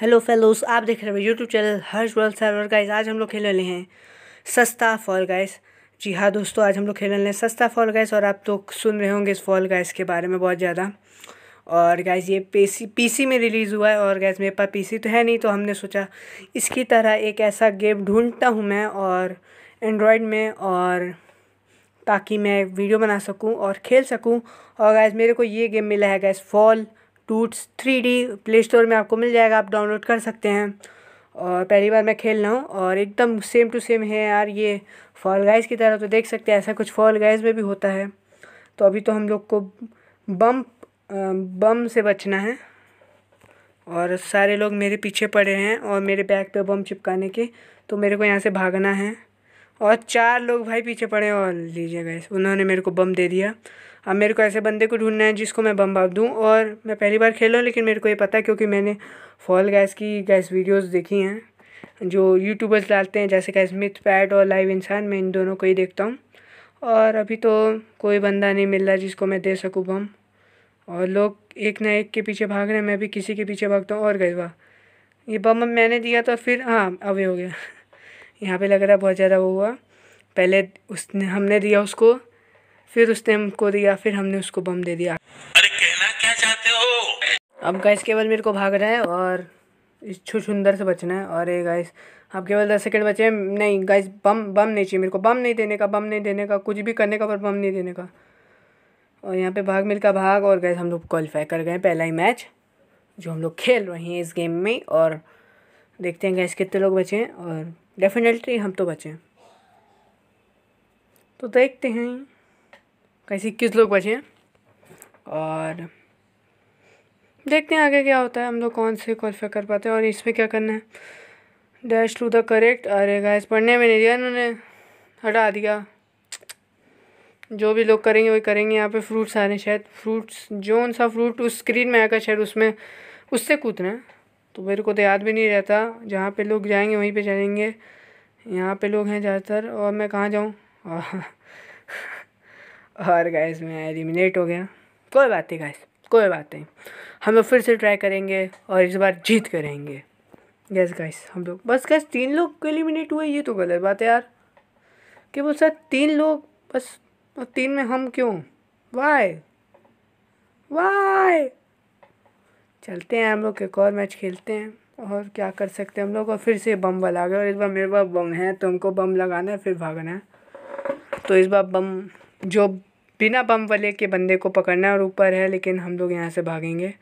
hello fellows आप देख रहे हो YouTube channel Harsh world server guys आज हम लोग खेल रहे हैं सस्ता फॉल गाइज जी हाँ दोस्तों आज हम लोग खेल रहे हैं सस्ता फॉल गाइज और आप तो सुन रहे होंगे इस फॉल गाइज के बारे में बहुत ज़्यादा और गैस ये पीसी पीसी में रिलीज़ हुआ है और गैस मेरे पास पी तो है नहीं तो हमने सोचा इसकी तरह एक ऐसा गेम ढूंढता हूँ मैं और एंड्रॉयड में और ताकि मैं वीडियो बना सकूँ और खेल सकूँ और गैस मेरे को ये गेम मिला है guys Fall Dudes three D Play Store में आपको मिल जाएगा आप डाउनलोड कर सकते हैं और पहली बार मैं खेल रहा हूँ और एकदम सेम टू सेम है यार ये फॉल गाइज की तरह तो देख सकते हैं ऐसा कुछ फॉल गाइज में भी होता है तो अभी तो हम लोग को बम बम से बचना है और सारे लोग मेरे पीछे पड़े हैं और मेरे बैग पे बम चिपकाने के तो मेरे को यहाँ से भागना है और चार लोग भाई पीछे पड़े और लीजिए गए उन्होंने मेरे को बम दे दिया अब हाँ, मेरे को ऐसे बंदे को ढूंढना है जिसको मैं बम बाप दूँ और मैं पहली बार खेल रहा हूँ लेकिन मेरे को ये पता है क्योंकि मैंने फॉल गैस की गैस वीडियोज़ देखी हैं जो यूट्यूबर्स डालते हैं जैसे गैस मिथ पैड और लाइव इंसान मैं इन दोनों को ही देखता हूँ और अभी तो कोई बंदा नहीं मिल रहा जिसको मैं दे सकूँ बम और लोग एक ना एक के पीछे भाग रहे हैं मैं भी किसी के पीछे भागता हूँ और गए वाह ये बम मैंने दिया तो फिर हाँ अवे हो गया यहाँ पे लग रहा है बहुत ज़्यादा वो हुआ पहले उसने हमने दिया उसको फिर उसने हमको दिया फिर हमने उसको बम दे दिया अरे कहना क्या चाहते हो अब गाइस केवल मेरे को भाग रहे है और इस सुंदर से बचना है और ये गाइस अब केवल दस सेकंड बचे हैं नहीं गाइस बम बम नहीं चाहिए मेरे को बम नहीं देने का बम नहीं देने का कुछ भी करने का पर बम नहीं देने का और यहाँ पे भाग मिल का भाग और गैस हम लोग क्वालिफाई कर गए पहला ही मैच जो हम लोग खेल रहे हैं इस गेम में और देखते हैं गैस कितने लोग बचे हैं और डेफिनेटली हम तो बचे हैं तो देखते हैं कैसे इक्कीस लोग बचे हैं और देखते हैं आगे क्या होता है हम लोग कौन से क्वालिफाई कर पाते हैं और इसमें क्या करना है डैश टू द करेक्ट अरे गैस पढ़ने में नहीं दिया इन्होंने हटा दिया जो भी लोग करेंगे वही करेंगे यहाँ पे फ्रूट्स आ रहे हैं शायद फ्रूट्स जो सा फ्रूट उस स्क्रीन में आएगा शायद उसमें उससे कूदना है तो मेरे को तो याद भी नहीं रहता जहाँ पे लोग जाएंगे वहीं पे चलेंगे यहाँ पे लोग हैं ज़्यादातर और मैं कहाँ जाऊँ और गैस मैं एलिमिनेट हो गया कोई बात नहीं गैस कोई बात नहीं हम लोग फिर से ट्राई करेंगे और इस बार जीत करेंगे गैस गैस हम लोग बस गैस तीन लोग एलिमिनेट हुए ये तो गलत बात है यार कि वो सर तीन लोग बस और तीन में हम क्यों वाई वाई चलते हैं हम लोग एक और मैच खेलते हैं और क्या कर सकते हैं हम लोग और फिर से बम वाला गए और इस बार मेरे पास बम है तो हमको बम लगाना है फिर भागना है तो इस बार बम जो बिना बम वाले के बंदे को पकड़ना है और ऊपर है लेकिन हम लोग यहाँ से भागेंगे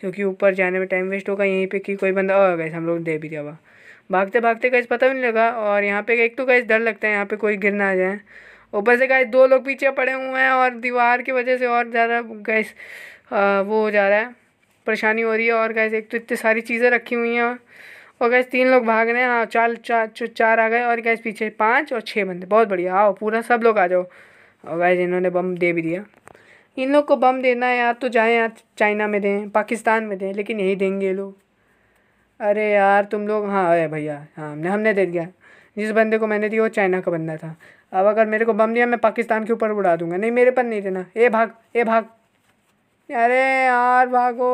क्योंकि ऊपर जाने में टाइम वेस्ट होगा यहीं पे कि कोई बंदा और गैस हम लोग दे भी दिया भागते भागते कैसे पता भी नहीं लगा और यहाँ पे एक तो गए डर लगता है यहाँ पे कोई गिर ना आ जाए ऊपर से गए दो लोग पीछे पड़े हुए हैं और दीवार की वजह से और ज़्यादा गैस वो हो जा रहा है परेशानी हो रही है और गए एक तो इतनी सारी चीज़ें रखी हुई हैं और गए तीन लोग भाग रहे हैं हाँ चार चार चार आ गए और गए पीछे पाँच और छः बंदे बहुत बढ़िया आओ पूरा सब लोग आ जाओ और गाइज इन्होंने बम दे भी दिया इन लोग को बम देना है यार तो जाए यार चाइना में दें पाकिस्तान में दें लेकिन यही देंगे ये लोग अरे यार तुम लोग हाँ अरे भैया हाँ हमने हमने दे दिया जिस बंदे को मैंने दिया वो चाइना का बंदा था अब अगर मेरे को बम दिया मैं पाकिस्तान के ऊपर उड़ा दूंगा नहीं मेरे पर नहीं देना ए भाग ए भाग अरे यार भागो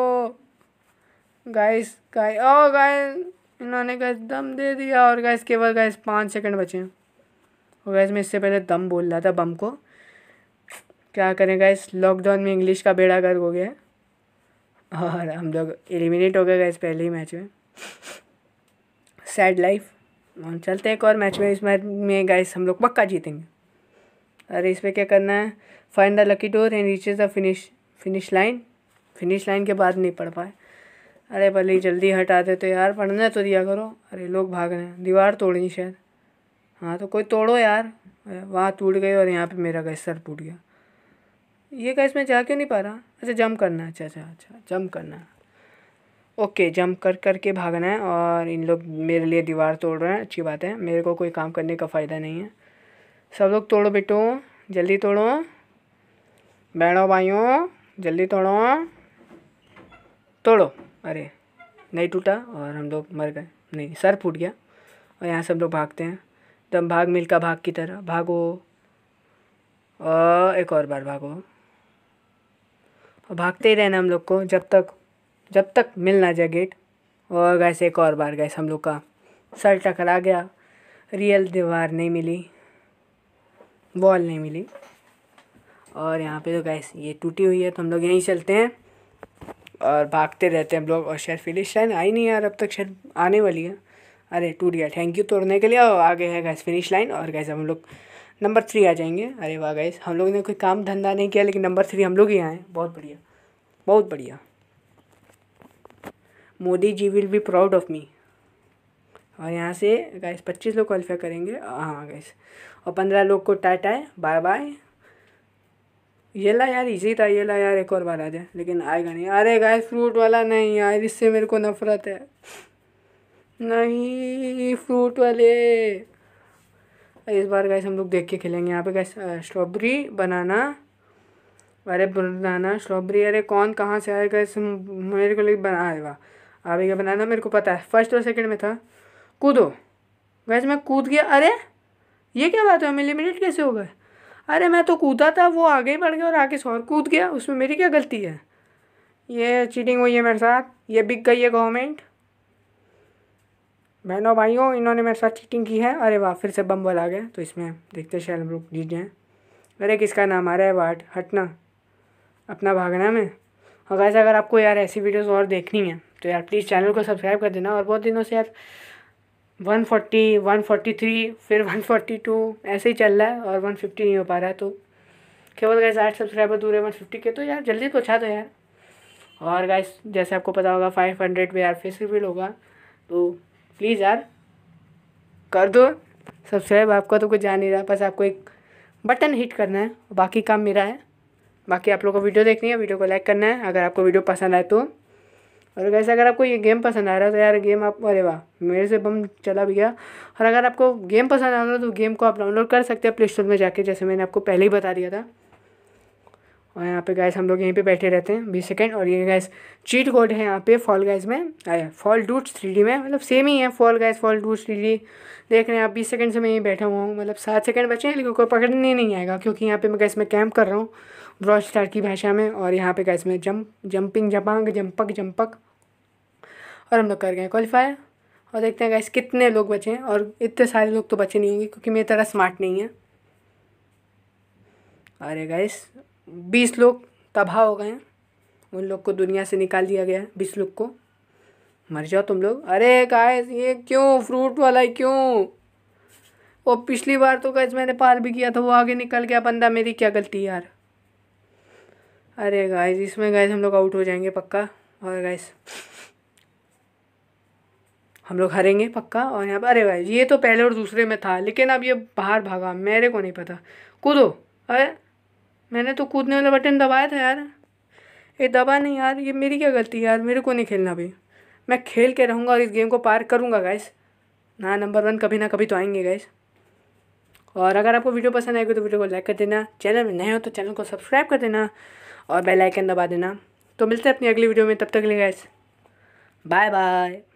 गाइस गाय ओ गाइस इन्होंने गैस दम दे दिया और गैस केवल गैस पाँच सेकंड बचे हैं और गैस मैं इससे पहले दम बोल रहा था बम को क्या करें गाइस लॉकडाउन में इंग्लिश का बेड़ा गर्व हो गया और हम लोग एलिमिनेट हो गए गए पहले ही मैच में सैड लाइफ चलते हैं एक और मैच में इस मैच में गाइस हम लोग पक्का जीतेंगे अरे इस पर क्या करना है find the lucky door and reaches the finish finish line finish line के बाद नहीं पढ़ पाए अरे भले जल्दी हटा दे तो यार पढ़ना तो दिया करो अरे लोग भाग रहे हैं दीवार तोड़नी शायद हाँ तो कोई तोड़ो यार वहाँ टूट गई और यहाँ पे मेरा गैस सर टूट गया ये गाइस मैं जा क्यों नहीं पा रहा अच्छा जंप करना अच्छा अच्छा अच्छा जंप करना ओके जंप कर करके भागना है और इन लोग मेरे लिए दीवार तोड़ रहे हैं अच्छी बात है मेरे को कोई काम करने का फ़ायदा नहीं है सब लोग तोड़ो बेटो जल्दी तोड़ो बैठो भाइयों जल्दी तोड़ो तोड़ो अरे नहीं टूटा और हम लोग मर गए नहीं सर फूट गया और यहाँ सब लोग भागते हैं दम तो भाग मिल्का भाग की तरह भागो और एक और बार भागो और भागते ही रहना हम लोग को जब तक जब तक मिल ना जाए गेट और गैस एक और बार गैस हम लोग का सर टकरा गया रियल दीवार नहीं मिली बॉल नहीं मिली और यहाँ पे तो गैस ये टूटी हुई है तो हम लोग यहीं चलते हैं और भागते रहते हैं हम लोग और शायद फिनिश लाइन आई नहीं यार अब तक शायद आने वाली है अरे टूट गया थैंक यू तोड़ने के लिए और आगे है गैस फिनिश लाइन और गैस हम लोग नंबर थ्री आ जाएंगे अरे वाह गाइस हम लोग ने कोई काम धंधा नहीं किया लेकिन नंबर थ्री हम लोग ही आए बहुत बढ़िया बहुत बढ़िया Modi ji will be proud of me और यहाँ से गाइस पच्चीस लोग क्वालिफाई करेंगे हाँ गाइस और पंद्रह लोग को टाटा है बाय बाय ये ला यार इजी था ये ला यार एक और बार आ जाए लेकिन आएगा नहीं अरे गाइस फ्रूट वाला नहीं यार इससे मेरे को नफरत है नहीं फ्रूट वाले इस बार गैस हम लोग देख के खेलेंगे यहाँ पे गैस स्ट्रॉबेरी बनाना अरे बनाना स्ट्रॉबेरी अरे कौन कहाँ से आया गैस मेरे को लेकिन बना आएगा क्या बनाना मेरे को पता है फर्स्ट और सेकंड में था कूदो वैसे मैं कूद गया अरे ये क्या बात है हम एलिमिनेट कैसे हो गए अरे मैं तो कूदा था वो आगे ही बढ़ गया और आगे सौर कूद गया उसमें मेरी क्या गलती है ये चीटिंग हुई है मेरे साथ ये बिक गई है गवर्नमेंट बहनों भाइयों इन्होंने मेरे साथ चीटिंग की है अरे वाह फिर से बम आ गया तो इसमें देखते हैं शैल ब्रुक जीत जाएँ अरे किसका नाम आ रहा है वाट हटना अपना भागना में और वैसे अगर आपको यार ऐसी वीडियोस और देखनी है तो यार प्लीज़ चैनल को सब्सक्राइब कर देना और बहुत दिनों से यार फोर्टी थ्री फिर टू ऐसे ही चल रहा है और फिफ्टी नहीं हो पा रहा है तो केवल गैस आठ सब्सक्राइबर दूर है वन फिफ्टी के तो यार जल्दी पहुँचा दो यार और गाइस जैसे आपको पता होगा फाइव हंड्रेड पे यार फेस रिवील होगा तो प्लीज़ यार कर दो सब्सक्राइब आपका तो कुछ जा नहीं रहा बस आपको एक बटन हिट करना है बाकी काम मेरा है बाकी आप लोगों को वीडियो देखनी है वीडियो को लाइक करना है अगर आपको वीडियो पसंद आए तो और वैसे अगर आपको ये गेम पसंद आ रहा है तो यार गेम आप अरे वाह मेरे से बम चला भी गया और अगर आपको गेम पसंद आ रहा है तो गेम को आप डाउनलोड कर सकते हैं प्ले स्टोर में जाके जैसे मैंने आपको पहले ही बता दिया था और यहाँ पे गैस हम लोग यहीं पे बैठे रहते हैं बीस सेकेंड और ये गैस चीट कोड है यहाँ पे फॉल गैस में आया फॉल डूट्स थ्री में मतलब सेम ही है Fall Guys Fall Dudes three देख रहे हैं आप बीस सेकंड से मैं यहीं बैठा हुआ हूँ मतलब सात सेकंड बचे हैं लेकिन कोई पकड़ने नहीं आएगा क्योंकि यहाँ पे मैं गैस में कैंप कर रहा हूँ ब्रॉड स्टार की भाषा में और यहाँ पे गैस में जंप जम्पिंग जपांग जम्पक जम्पक और हम लोग कर गए क्वालिफायर और देखते हैं गैस कितने लोग बचे हैं और इतने सारे लोग तो बचे नहीं होंगे क्योंकि मेरी तरह स्मार्ट नहीं है अरे गैस बीस लोग तबाह हो गए उन लोग को दुनिया से निकाल दिया गया है बीस लोग को मर जाओ तुम लोग अरे गाइस ये क्यों फ्रूट वाला है क्यों वो पिछली बार तो गाइस मैंने पार भी किया था वो आगे निकल गया बंदा मेरी क्या गलती यार अरे गाइस इसमें गाइस हम लोग आउट हो जाएंगे पक्का और गाइस हम लोग हरेंगे पक्का और यहाँ पर अरे भाई ये तो पहले और दूसरे में था लेकिन अब ये बाहर भागा मेरे को नहीं पता कूदो अरे मैंने तो कूदने वाला बटन दबाया था यार ये दबा नहीं यार ये मेरी क्या गलती है यार मेरे को नहीं खेलना अभी मैं खेल के रहूँगा और इस गेम को पार करूँगा गैस ना नंबर वन कभी ना कभी तो आएंगे गैस और अगर आपको वीडियो पसंद आएगी तो वीडियो को लाइक कर देना चैनल में नए हो तो चैनल को सब्सक्राइब कर देना और बेल आइकन दबा देना तो मिलते हैं अपनी अगली वीडियो में तब तक ले गैस बाय बाय